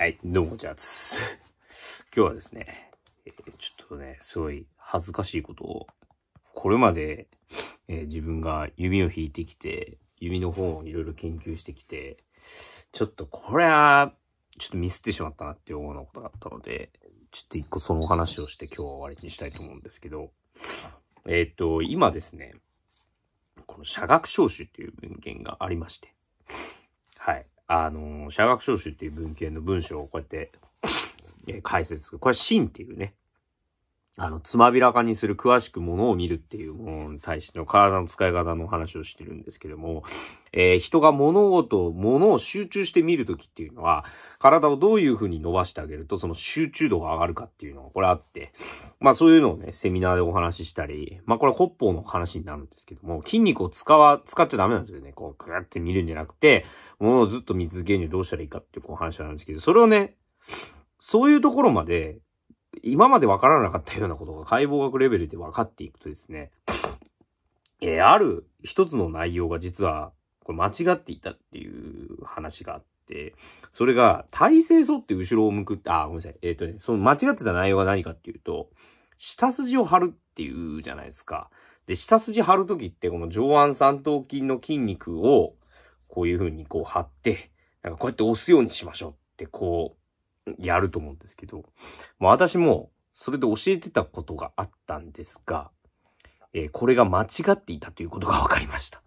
はい、どうも、ジャズ。今日はですね、えー、ちょっとね、すごい恥ずかしいことを、これまで、えー、自分が弓を引いてきて、弓の本をいろいろ研究してきて、ちょっとこれは、ちょっとミスってしまったなっていうようなことがあったので、ちょっと一個そのお話をして今日は終わりにしたいと思うんですけど、えっ、ー、と、今ですね、この社学招集っていう文献がありまして、はい。あの、社学招集っていう文献の文章をこうやって、えー、解説。これ、真っていうね、あの、つまびらかにする、詳しくものを見るっていうものに対しての体の使い方の話をしてるんですけども、えー、人が物事を、物を集中して見るときっていうのは、体をどういうふうに伸ばしてあげると、その集中度が上がるかっていうのが、これあって、まあそういうのをね、セミナーでお話ししたり、まあこれは骨法の話になるんですけども、筋肉を使わ、使っちゃダメなんですよね。こう、グーって見るんじゃなくて、物をずっと見続けるにどうしたらいいかっていうこう話なんですけど、それをね、そういうところまで今までわからなかったようなことが解剖学レベルで分かっていくとですね、えー、ある一つの内容が実は、これ間違っていたっていう話があって、それが、体勢沿って後ろを向くって、あ、ごめんなさい。えっ、ー、とね、その間違ってた内容が何かっていうと、下筋を張るっていうじゃないですか。で、下筋張るときって、この上腕三頭筋の筋肉を、こういう風にこう張って、なんかこうやって押すようにしましょうって、こう、やると思うんですけど、まあ、私もそれで教えてたことがあったんですが、えー、これが間違っていたということが分かりました。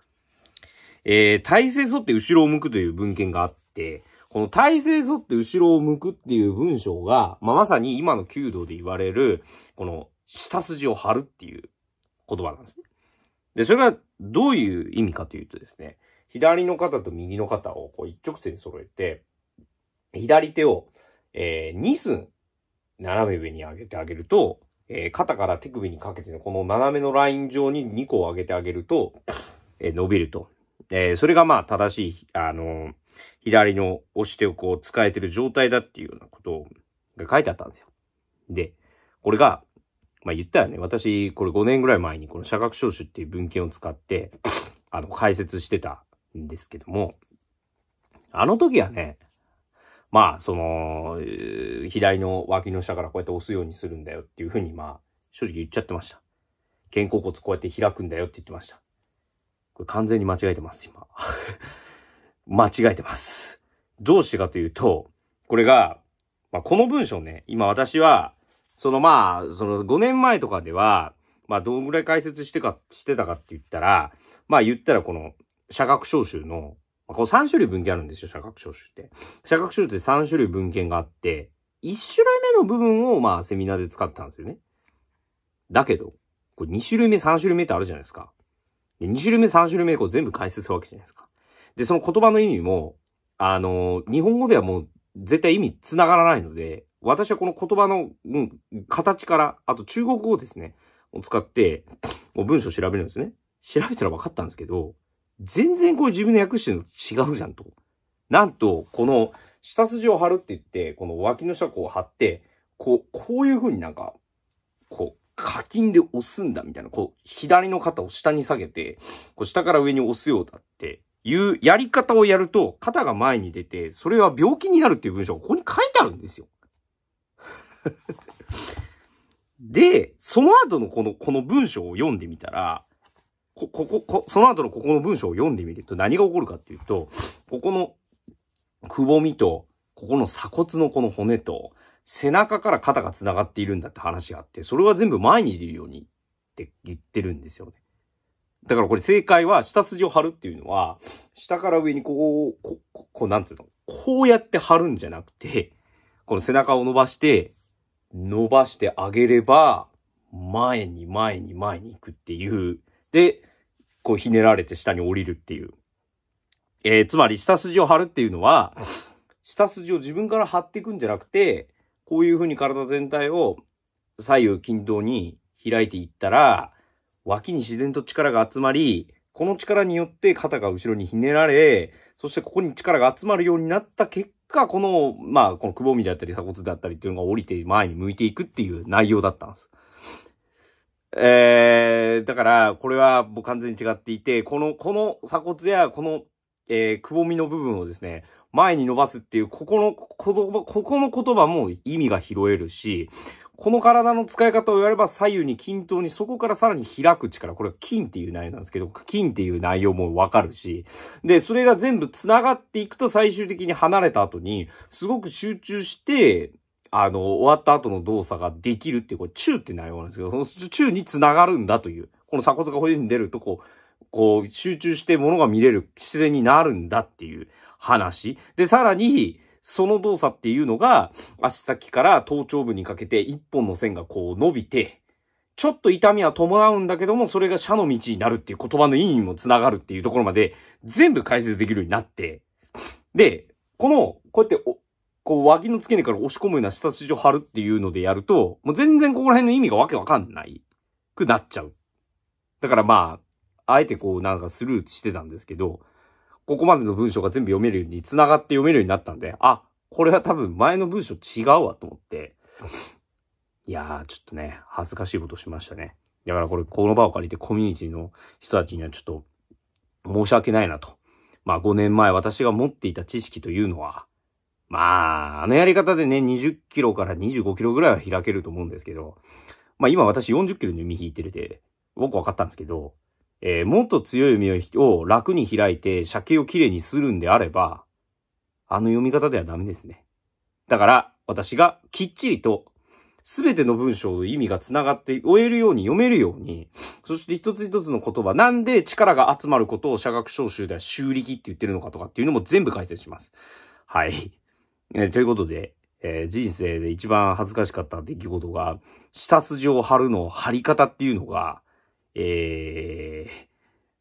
えー、体勢沿って後ろを向くという文献があって、この体勢沿って後ろを向くっていう文章が、まあ、まさに今の弓道で言われる、この下筋を張るっていう言葉なんですね。で、それがどういう意味かというとですね、左の肩と右の肩をこう一直線に揃えて、左手をえー、寸斜め上に上げてあげると、えー、肩から手首にかけてのこの斜めのライン上に2個上げてあげると、えー、伸びると。えー、それがまあ正しい、あの左の押し手をこう使えてる状態だっていうようなことが書いてあったんですよ。で、これが、まあ言ったらね、私、これ5年ぐらい前にこの社学招集っていう文献を使って、あの、解説してたんですけども、あの時はね、まあ、その、左の脇の下からこうやって押すようにするんだよっていうふうに、まあ、正直言っちゃってました。肩甲骨こうやって開くんだよって言ってました。これ完全に間違えてます、今。間違えてます。どうしてかというと、これが、まあ、この文章ね、今私は、そのまあ、その5年前とかでは、まあ、どんぐらい解説してか、してたかって言ったら、まあ言ったらこの、社学招集のこう3種類文献あるんですよ、社学書集って。社学書集って3種類文献があって、1種類目の部分をまあセミナーで使ったんですよね。だけど、こ2種類目、3種類目ってあるじゃないですか。で2種類目、3種類目こう全部解説するわけじゃないですか。で、その言葉の意味も、あのー、日本語ではもう絶対意味繋がらないので、私はこの言葉の、うん、形から、あと中国語ですね、を使って、もう文章を調べるんですね。調べたら分かったんですけど、全然これ自分の訳してるの違うじゃんと。なんと、この下筋を張るって言って、この脇の下こう張って、こう、こういう風になんか、こう、課金で押すんだみたいな、こう、左の肩を下に下げて、こう下から上に押すようだっていうやり方をやると、肩が前に出て、それは病気になるっていう文章がここに書いてあるんですよ。で、その後のこの、この文章を読んでみたら、こ、ここ、こその後のここの文章を読んでみると何が起こるかっていうと、ここのくぼみと、ここの鎖骨のこの骨と、背中から肩が繋がっているんだって話があって、それは全部前に出るようにって言ってるんですよね。だからこれ正解は、下筋を張るっていうのは、下から上にこう、こう、こう、なんつうの、こうやって張るんじゃなくて、この背中を伸ばして、伸ばしてあげれば、前に前に前に行くっていう。で、こうひねられて下に降りるっていう。えー、つまり下筋を張るっていうのは、下筋を自分から張っていくんじゃなくて、こういう風に体全体を左右均等に開いていったら、脇に自然と力が集まり、この力によって肩が後ろにひねられ、そしてここに力が集まるようになった結果、この、まあ、このくぼみだったり鎖骨だったりっていうのが降りて前に向いていくっていう内容だったんです。えーえー、だから、これはもう完全に違っていて、この、この鎖骨や、この、えー、くぼみの部分をですね、前に伸ばすっていう、ここの言葉、ここの言葉も意味が拾えるし、この体の使い方をやれば左右に均等にそこからさらに開く力、これは筋っていう内容なんですけど、筋っていう内容もわかるし、で、それが全部繋がっていくと最終的に離れた後に、すごく集中して、あの、終わった後の動作ができるっていう、これ、中って内容なんですけど、その中につながるんだという、この鎖骨が骨に出ると、こう、こう、集中して物が見れる姿勢になるんだっていう話。で、さらに、その動作っていうのが、足先から頭頂部にかけて一本の線がこう伸びて、ちょっと痛みは伴うんだけども、それが社の道になるっていう言葉の意味にもつながるっていうところまで、全部解説できるようになって、で、この、こうやってこう、脇の付け根から押し込むような下地を貼るっていうのでやると、もう全然ここら辺の意味がわけわかんないくなっちゃう。だからまあ、あえてこう、なんかスルーしてたんですけど、ここまでの文章が全部読めるように、繋がって読めるようになったんで、あ、これは多分前の文章違うわと思って、いやー、ちょっとね、恥ずかしいことしましたね。だからこれ、この場を借りてコミュニティの人たちにはちょっと申し訳ないなと。まあ5年前私が持っていた知識というのは、まあ、あのやり方でね、20キロから25キロぐらいは開けると思うんですけど、まあ今私40キロの弓引いてるで、僕分かったんですけど、えー、もっと強い弓を楽に開いて、射形をきれいにするんであれば、あの読み方ではダメですね。だから、私がきっちりと、すべての文章の意味が繋がって終えるように読めるように、そして一つ一つの言葉、なんで力が集まることを社学招集では修力って言ってるのかとかっていうのも全部解説します。はい。えー、ということで、えー、人生で一番恥ずかしかった出来事が、下筋を張るの張り方っていうのが、えー、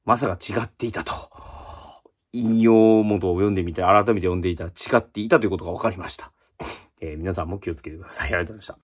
まさか違っていたと。引用元を読んでみて、改めて読んでいた、違っていたということが分かりました。えー、皆さんも気をつけてください。ありがとうございました。